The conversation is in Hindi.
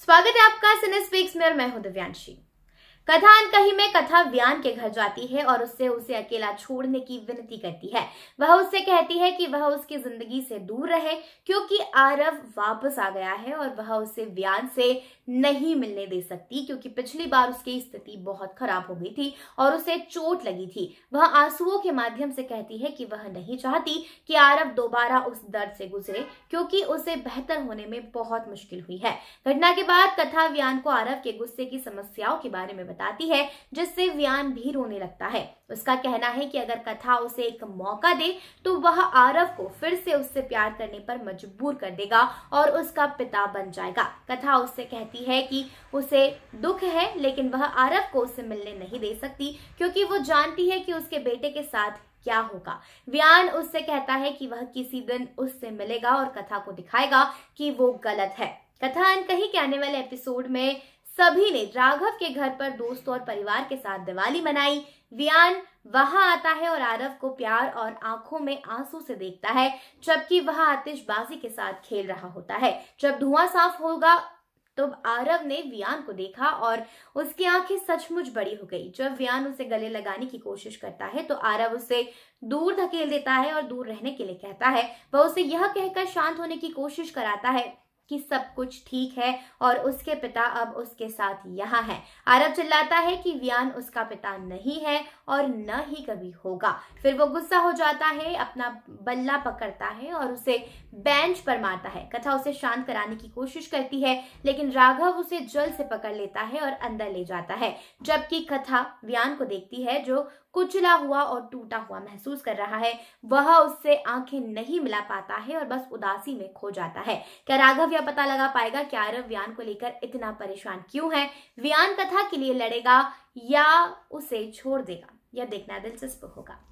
स्वागत है आपका सिनेस्पीक्स में और मैं हूं दिव्यांशी कथा अनकही में कथा व्यान के घर जाती है और उससे उसे अकेला छोड़ने की विनती करती है वह उससे कहती है कि वह उसकी जिंदगी से दूर रहे क्योंकि आरव वापस आ गया है और वह उसे व्यान से नहीं मिलने दे सकती क्योंकि पिछली बार उसकी स्थिति बहुत खराब हो गई थी और उसे चोट लगी थी वह आंसुओं के माध्यम से कहती है कि वह नहीं चाहती कि आरव दोबारा उस दर्द से गुजरे क्योंकि उसे बेहतर होने में बहुत मुश्किल हुई है घटना के बाद कथा व्यान को आरव के गुस्से की समस्याओं के बारे में बताती है जिससे व्यान भी रोने लगता है उसका कहना है कि अगर कथा उसे एक मौका दे तो वह आरव को फिर से उससे प्यार करने पर मजबूर कर देगा और उसका पिता बन जाएगा कथा उससे कहती है कि उसे दुख है लेकिन वह आरव को उसे मिलने नहीं दे सकती क्योंकि वो जानती है कि उसके बेटे के साथ क्या होगा व्यान उससे कहता है कि वह किसी दिन उससे मिलेगा और कथा को दिखाएगा कि वो गलत है कथा अन कहीं के आने वाले एपिसोड में सभी ने राघव के घर पर दोस्त और परिवार के साथ दिवाली मनाई वियान वहां आता है और आरव को प्यार और आंखों में आंसू से देखता है जबकि वह आतिशबाजी के साथ खेल रहा होता है जब धुआं साफ होगा तो आरव ने वियान को देखा और उसकी आंखें सचमुच बड़ी हो गई जब वियान उसे गले लगाने की कोशिश करता है तो आरव उसे दूर धकेल देता है और दूर रहने के लिए कहता है वह उसे यह कहकर शांत होने की कोशिश कराता है कि सब कुछ ठीक है और उसके पिता अब उसके साथ यहाँ है आरब चिल्लाता है कि वियान उसका पिता नहीं है और न ही कभी होगा फिर वो गुस्सा हो जाता है अपना बल्ला पकड़ता है और उसे बेंच पर मारता है कथा उसे शांत कराने की कोशिश करती है लेकिन राघव उसे जल से पकड़ लेता है और अंदर ले जाता है जबकि कथा व्यान को देखती है जो कुचला हुआ और टूटा हुआ महसूस कर रहा है वह उससे आंखें नहीं मिला पाता है और बस उदासी में खो जाता है क्या राघव ही अब पता लगा पाएगा कि आरव व्यान को लेकर इतना परेशान क्यों है व्यान कथा के लिए लड़ेगा या उसे छोड़ देगा यह देखना दिलचस्प होगा